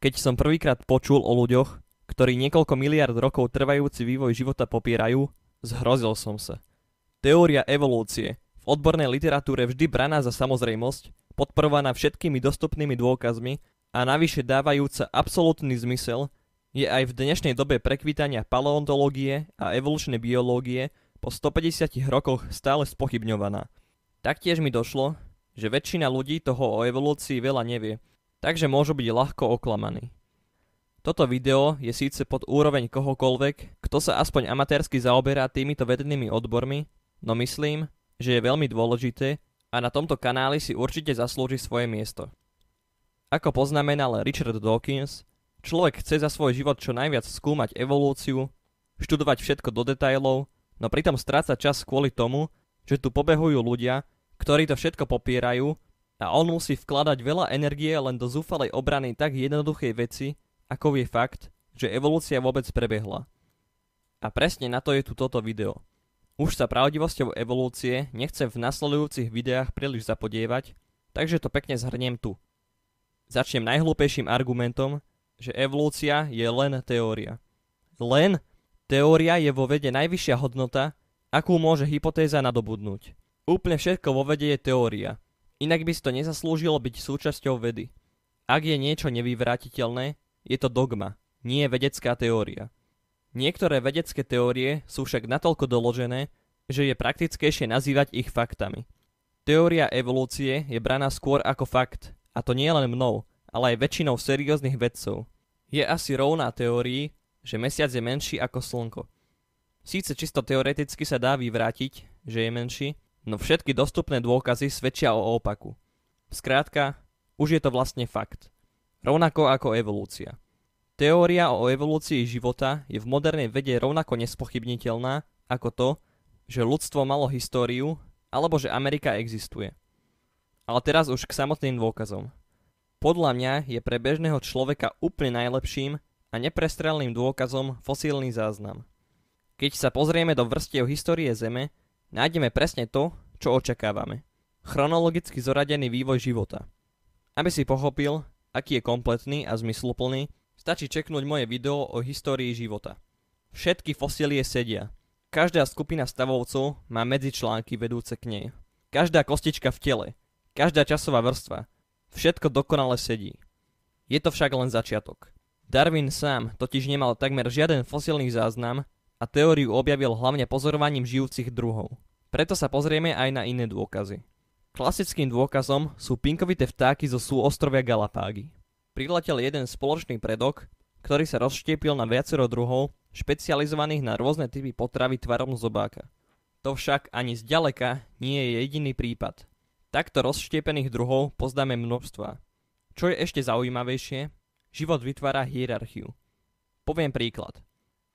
Keď som prvýkrát počul o ľuďoch, ktorí niekoľko miliard rokov trvajúci vývoj života popierajú, zhrozil som sa. Teória evolúcie, v odbornej literatúre vždy braná za samozrejmosť, podporovaná všetkými dostupnými dôkazmi a navyše dávajúca absolútny zmysel, je aj v dnešnej dobe prekvitania paleontológie a evolučnej biológie po 150 rokoch stále spochybňovaná. Taktiež mi došlo, že väčšina ľudí toho o evolúcii veľa nevie – takže môžu byť ľahko oklamaní. Toto video je síce pod úroveň kohokoľvek, kto sa aspoň amatérsky zaoberá týmito vednými odbormi, no myslím, že je veľmi dôležité a na tomto kanáli si určite zaslúži svoje miesto. Ako poznamenal Richard Dawkins, človek chce za svoj život čo najviac skúmať evolúciu, študovať všetko do detajlov, no pritom stráca čas kvôli tomu, že tu pobehujú ľudia, ktorí to všetko popierajú a on musí vkladať veľa energie len do zúfalej obrany tak jednoduchej veci, ako je fakt, že evolúcia vôbec prebehla. A presne na to je tu toto video. Už sa pravdivosťou evolúcie nechcem v nasledujúcich videách príliš zapodievať, takže to pekne zhrniem tu. Začnem najhlúpejším argumentom, že evolúcia je len teória. Len teória je vo vede najvyššia hodnota, akú môže hypotéza nadobudnúť. Úplne všetko vo vede je teória – Inak by si to nezaslúžilo byť súčasťou vedy. Ak je niečo nevyvrátiteľné, je to dogma, nie vedecká teória. Niektoré vedecké teórie sú však natoľko doložené, že je praktickejšie nazývať ich faktami. Teória evolúcie je braná skôr ako fakt, a to nie len mnou, ale aj väčšinou serióznych vedcov. Je asi rovná teórii, že mesiac je menší ako slnko. Síce čisto teoreticky sa dá vyvrátiť, že je menší, No všetky dostupné dôkazy svedčia o opaku. Skrátka, už je to vlastne fakt. Rovnako ako evolúcia. Teória o evolúcii života je v modernej vede rovnako nespochybniteľná ako to, že ľudstvo malo históriu alebo že Amerika existuje. Ale teraz už k samotným dôkazom. Podľa mňa je pre bežného človeka úplne najlepším a neprestrelným dôkazom fosílny záznam. Keď sa pozrieme do vrstiev histórie Zeme, nájdeme presne to, čo očakávame. Chronologicky zoradený vývoj života. Aby si pochopil, aký je kompletný a zmysluplný, stačí čeknúť moje video o histórii života. Všetky fosílie sedia. Každá skupina stavovcov má medzičlánky vedúce k nej. Každá kostička v tele, každá časová vrstva, všetko dokonale sedí. Je to však len začiatok. Darwin sám totiž nemal takmer žiaden fosílny záznam a teóriu objavil hlavne pozorovaním žijúcich druhov. Preto sa pozrieme aj na iné dôkazy. Klasickým dôkazom sú pinkovité vtáky zo súostrovia Galapágy. Priletel jeden spoločný predok, ktorý sa rozštiepil na viacero druhov, špecializovaných na rôzne typy potravy tvarom zobáka. To však ani zďaleka nie je jediný prípad. Takto rozštiepených druhov poznáme množstva. Čo je ešte zaujímavejšie, život vytvára hierarchiu. Poviem príklad.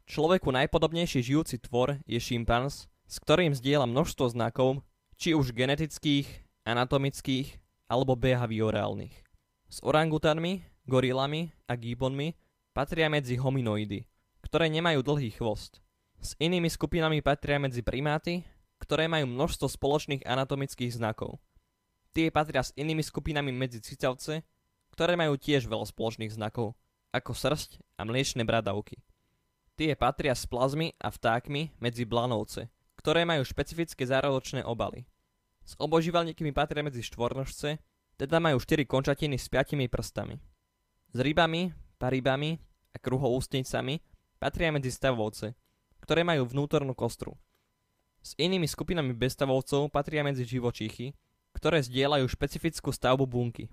Človeku najpodobnejší žijúci tvor je šimpanz, s ktorým zdieľa množstvo znakov, či už genetických, anatomických alebo behaviorálnych. S orangutanmi, gorilami a gibonmi patria medzi hominoidy, ktoré nemajú dlhý chvost. S inými skupinami patria medzi primáty, ktoré majú množstvo spoločných anatomických znakov. Tie patria s inými skupinami medzi cicavce, ktoré majú tiež veľa spoločných znakov, ako srst a mliečne bradavky. Tie patria s plazmi a vtákmi medzi blanovce, ktoré majú špecifické zárodočné obaly. S oboživalníkmi patria medzi štvornožce, teda majú 4 končatiny s 5 prstami. S rybami, parybami a kruhoústnicami patria medzi stavovce, ktoré majú vnútornú kostru. S inými skupinami bezstavovcov patria medzi živočíchy, ktoré zdieľajú špecifickú stavbu bunky.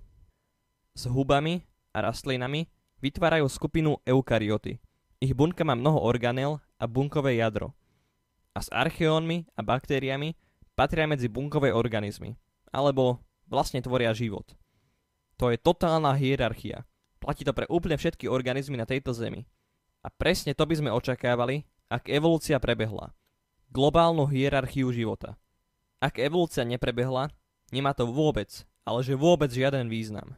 S hubami a rastlinami vytvárajú skupinu eukarioty. Ich bunka má mnoho organel a bunkové jadro. A s archeónmi a baktériami patria medzi bunkové organizmy. Alebo vlastne tvoria život. To je totálna hierarchia. Platí to pre úplne všetky organizmy na tejto Zemi. A presne to by sme očakávali, ak evolúcia prebehla. Globálnu hierarchiu života. Ak evolúcia neprebehla, nemá to vôbec, ale že vôbec žiaden význam.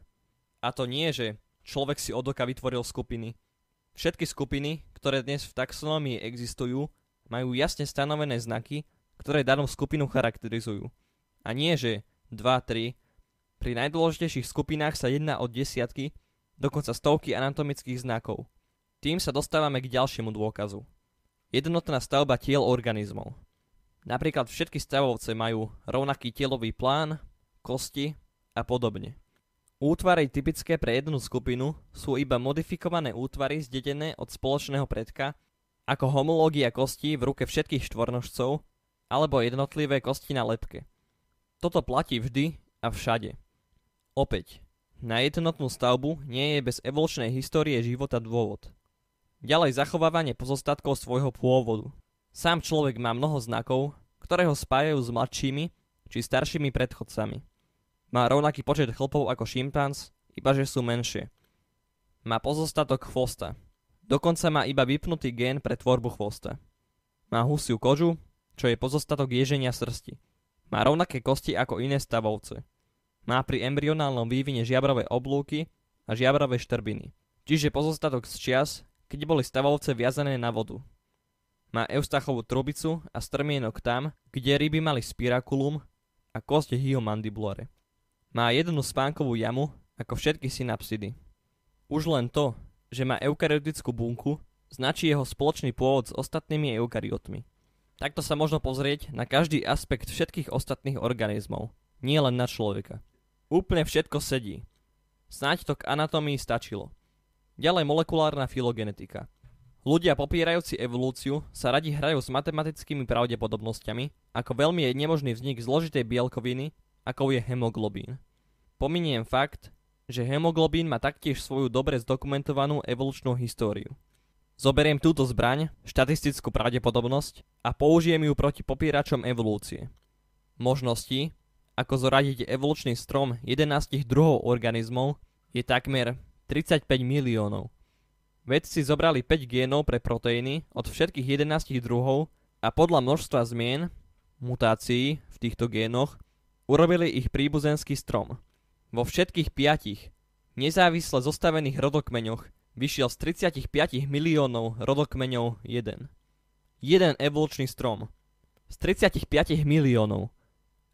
A to nie, že človek si od oka vytvoril skupiny, Všetky skupiny, ktoré dnes v taxonomii existujú, majú jasne stanovené znaky, ktoré danú skupinu charakterizujú. A nie, že 2, 3. Pri najdôležitejších skupinách sa jedná o desiatky, dokonca stovky anatomických znakov. Tým sa dostávame k ďalšiemu dôkazu. Jednotná stavba tiel organizmov. Napríklad všetky stavovce majú rovnaký telový plán, kosti a podobne. Útvary typické pre jednu skupinu sú iba modifikované útvary zdedené od spoločného predka, ako homológia kostí v ruke všetkých štvornožcov alebo jednotlivé kosti na lepke. Toto platí vždy a všade. Opäť, na jednotnú stavbu nie je bez evolučnej histórie života dôvod. Ďalej zachovávanie pozostatkov svojho pôvodu. Sám človek má mnoho znakov, ktoré ho spájajú s mladšími či staršími predchodcami. Má rovnaký počet chlpov ako šimpanz, ibaže sú menšie. Má pozostatok chvosta. Dokonca má iba vypnutý gén pre tvorbu chvosta. Má husiu kožu, čo je pozostatok ježenia srsti. Má rovnaké kosti ako iné stavovce. Má pri embryonálnom vývine žiabravé oblúky a žiabravé štrbiny. Čiže pozostatok z čias, keď boli stavovce viazané na vodu. Má eustachovú trubicu a strmienok tam, kde ryby mali spirakulum a kosť hyomandiblore. Má jednu spánkovú jamu ako všetky synapsidy. Už len to, že má eukaryotickú bunku, značí jeho spoločný pôvod s ostatnými eukaryotmi. Takto sa možno pozrieť na každý aspekt všetkých ostatných organizmov, nie len na človeka. Úplne všetko sedí. Snáď to k anatomii stačilo. Ďalej molekulárna filogenetika. Ľudia popierajúci evolúciu sa radi hrajú s matematickými pravdepodobnosťami, ako veľmi je nemožný vznik zložitej bielkoviny, ako je hemoglobín. Pominiem fakt, že hemoglobín má taktiež svoju dobre zdokumentovanú evolučnú históriu. Zoberiem túto zbraň, štatistickú pravdepodobnosť a použijem ju proti popieračom evolúcie. Možnosti, ako zoradiť evolučný strom 11 druhov organizmov, je takmer 35 miliónov. Vedci zobrali 5 génov pre proteíny od všetkých 11 druhov a podľa množstva zmien, mutácií v týchto génoch, urobili ich príbuzenský strom. Vo všetkých piatich nezávisle zostavených rodokmeňoch vyšiel z 35 miliónov rodokmeňov jeden. Jeden evolučný strom. Z 35 miliónov.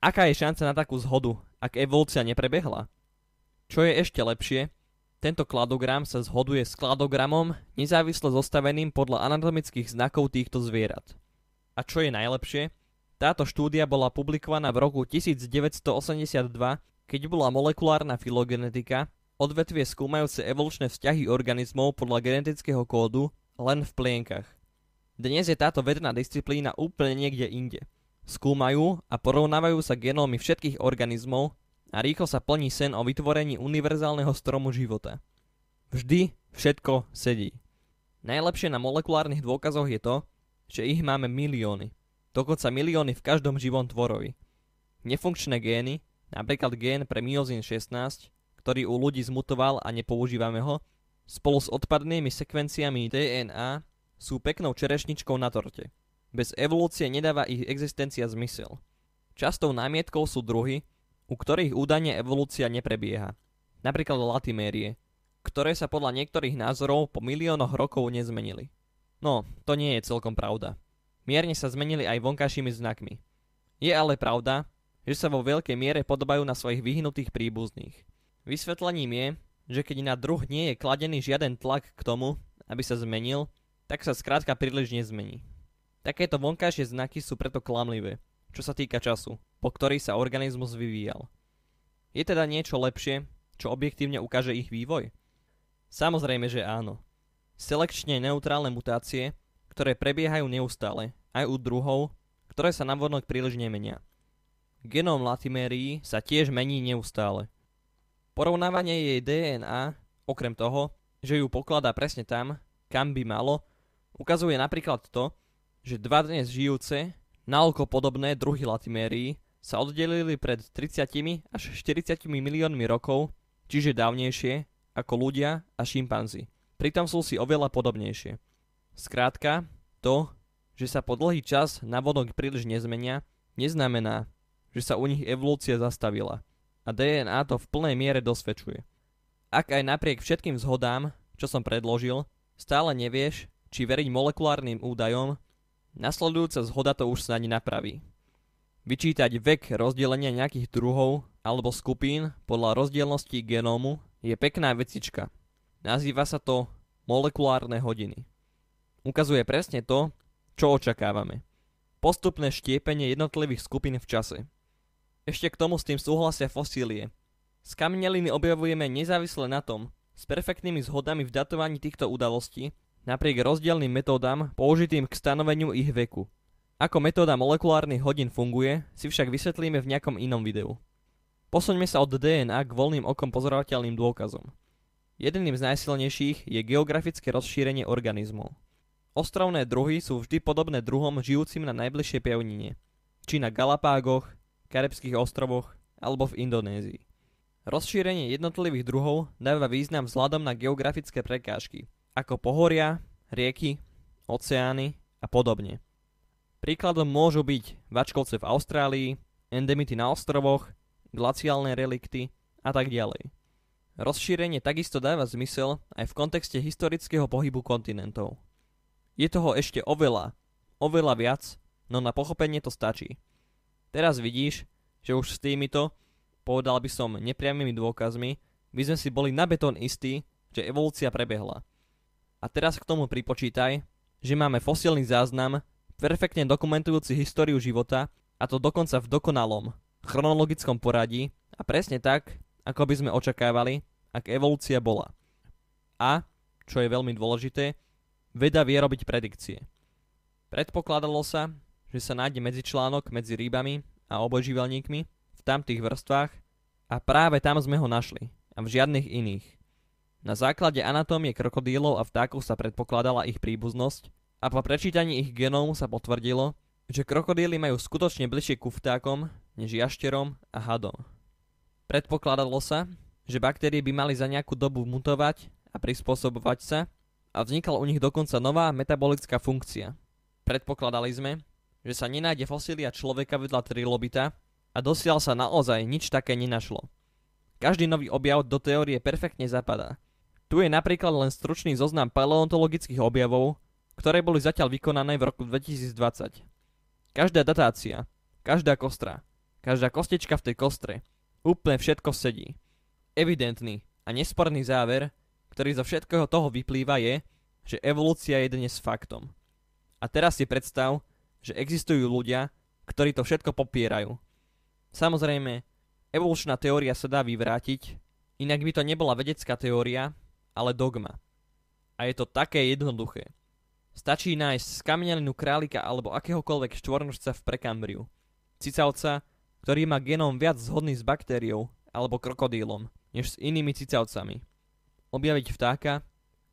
Aká je šanca na takú zhodu, ak evolúcia neprebehla? Čo je ešte lepšie, tento kladogram sa zhoduje s kladogramom nezávisle zostaveným podľa anatomických znakov týchto zvierat. A čo je najlepšie? Táto štúdia bola publikovaná v roku 1982 keď bola molekulárna filogenetika, odvetvie skúmajúce evolučné vzťahy organizmov podľa genetického kódu, len v plienkach. Dnes je táto vedná disciplína úplne niekde inde. Skúmajú a porovnávajú sa genómy všetkých organizmov a rýchlo sa plní sen o vytvorení univerzálneho stromu života. Vždy všetko sedí. Najlepšie na molekulárnych dôkazoch je to, že ich máme milióny. Dokonca milióny v každom živom tvorovi. Nefunkčné gény, napríklad gén pre myozin 16, ktorý u ľudí zmutoval a nepoužívame ho, spolu s odpadnými sekvenciami DNA sú peknou čerešničkou na torte. Bez evolúcie nedáva ich existencia zmysel. Častou námietkou sú druhy, u ktorých údajne evolúcia neprebieha. Napríklad latimérie, ktoré sa podľa niektorých názorov po miliónoch rokov nezmenili. No, to nie je celkom pravda. Mierne sa zmenili aj vonkajšími znakmi. Je ale pravda, že sa vo veľkej miere podobajú na svojich vyhnutých príbuzných. Vysvetlením je, že keď na druh nie je kladený žiaden tlak k tomu, aby sa zmenil, tak sa skrátka príliš nezmení. Takéto vonkajšie znaky sú preto klamlivé, čo sa týka času, po ktorý sa organizmus vyvíjal. Je teda niečo lepšie, čo objektívne ukáže ich vývoj? Samozrejme, že áno. Selekčne neutrálne mutácie, ktoré prebiehajú neustále, aj u druhov, ktoré sa navonok príliš nemenia – Genom Latimerii sa tiež mení neustále. Porovnávanie jej DNA, okrem toho, že ju pokladá presne tam, kam by malo, ukazuje napríklad to, že dva dnes žijúce, naoko podobné druhy Latimerii sa oddelili pred 30 až 40 miliónmi rokov, čiže dávnejšie, ako ľudia a šimpanzi. Pritom sú si oveľa podobnejšie. Skrátka, to, že sa po dlhý čas vodok príliš nezmenia, neznamená, že sa u nich evolúcia zastavila a DNA to v plnej miere dosvedčuje. Ak aj napriek všetkým zhodám, čo som predložil, stále nevieš, či veriť molekulárnym údajom, nasledujúca zhoda to už sa ani napraví. Vyčítať vek rozdelenia nejakých druhov alebo skupín podľa rozdielnosti genómu je pekná vecička. Nazýva sa to molekulárne hodiny. Ukazuje presne to, čo očakávame. Postupné štiepenie jednotlivých skupín v čase – ešte k tomu s tým súhlasia fosílie. Z objavujeme nezávisle na tom, s perfektnými zhodami v datovaní týchto udalostí, napriek rozdielným metódam použitým k stanoveniu ich veku. Ako metóda molekulárnych hodín funguje, si však vysvetlíme v nejakom inom videu. Posuňme sa od DNA k voľným okom pozorovateľným dôkazom. Jedným z najsilnejších je geografické rozšírenie organizmov. Ostrovné druhy sú vždy podobné druhom žijúcim na najbližšej pevnine, či na Galapágoch, Karibských ostrovoch alebo v Indonézii. Rozšírenie jednotlivých druhov dáva význam vzhľadom na geografické prekážky, ako pohoria, rieky, oceány a podobne. Príkladom môžu byť vačkovce v Austrálii, endemity na ostrovoch, glaciálne relikty a tak ďalej. Rozšírenie takisto dáva zmysel aj v kontexte historického pohybu kontinentov. Je toho ešte oveľa, oveľa viac, no na pochopenie to stačí. Teraz vidíš, že už s týmito, povedal by som nepriamými dôkazmi, by sme si boli na betón istí, že evolúcia prebehla. A teraz k tomu pripočítaj, že máme fosílny záznam, perfektne dokumentujúci históriu života, a to dokonca v dokonalom, chronologickom poradí a presne tak, ako by sme očakávali, ak evolúcia bola. A, čo je veľmi dôležité, veda vie robiť predikcie. Predpokladalo sa, že sa nájde medzičlánok medzi rýbami a obojživelníkmi v tamtých vrstvách a práve tam sme ho našli a v žiadnych iných. Na základe anatómie krokodílov a vtákov sa predpokladala ich príbuznosť a po prečítaní ich genómu sa potvrdilo, že krokodíly majú skutočne bližšie ku vtákom než jašterom a hadom. Predpokladalo sa, že baktérie by mali za nejakú dobu mutovať a prispôsobovať sa a vznikla u nich dokonca nová metabolická funkcia. Predpokladali sme, že sa nenájde fosília človeka vedľa trilobita a dosiaľ sa naozaj nič také nenašlo. Každý nový objav do teórie perfektne zapadá. Tu je napríklad len stručný zoznam paleontologických objavov, ktoré boli zatiaľ vykonané v roku 2020. Každá datácia, každá kostra, každá kostečka v tej kostre, úplne všetko sedí. Evidentný a nesporný záver, ktorý zo všetkého toho vyplýva je, že evolúcia je dnes faktom. A teraz si predstav, že existujú ľudia, ktorí to všetko popierajú. Samozrejme, evolučná teória sa dá vyvrátiť, inak by to nebola vedecká teória, ale dogma. A je to také jednoduché. Stačí nájsť skamenelinu králika alebo akéhokoľvek štvornožca v prekambriu. Cicavca, ktorý má genom viac zhodný s baktériou alebo krokodílom, než s inými cicavcami. Objaviť vtáka,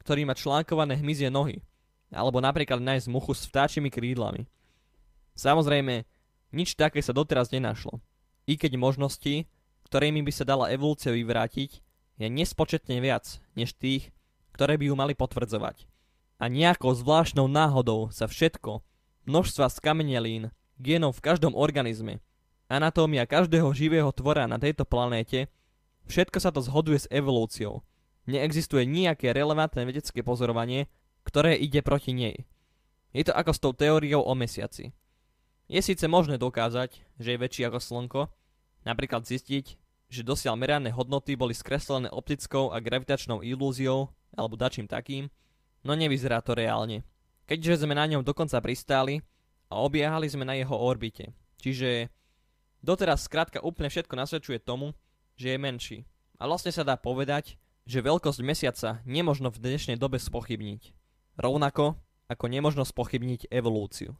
ktorý má článkované hmyzie nohy, alebo napríklad nájsť muchu s vtáčimi krídlami. Samozrejme, nič také sa doteraz nenašlo. I keď možnosti, ktorými by sa dala evolúcia vyvrátiť, je nespočetne viac než tých, ktoré by ju mali potvrdzovať. A nejakou zvláštnou náhodou sa všetko, množstva skamenelín, genov v každom organizme, anatómia každého živého tvora na tejto planéte, všetko sa to zhoduje s evolúciou. Neexistuje nejaké relevantné vedecké pozorovanie, ktoré ide proti nej. Je to ako s tou teóriou o mesiaci. Je síce možné dokázať, že je väčší ako Slnko, napríklad zistiť, že dosiaľ merané hodnoty boli skreslené optickou a gravitačnou ilúziou alebo dačím takým, no nevyzerá to reálne. Keďže sme na ňom dokonca pristáli a obiehali sme na jeho orbite. Čiže doteraz skrátka úplne všetko nasvedčuje tomu, že je menší. A vlastne sa dá povedať, že veľkosť mesiaca nemožno v dnešnej dobe spochybniť. Rovnako ako nemožno spochybniť evolúciu.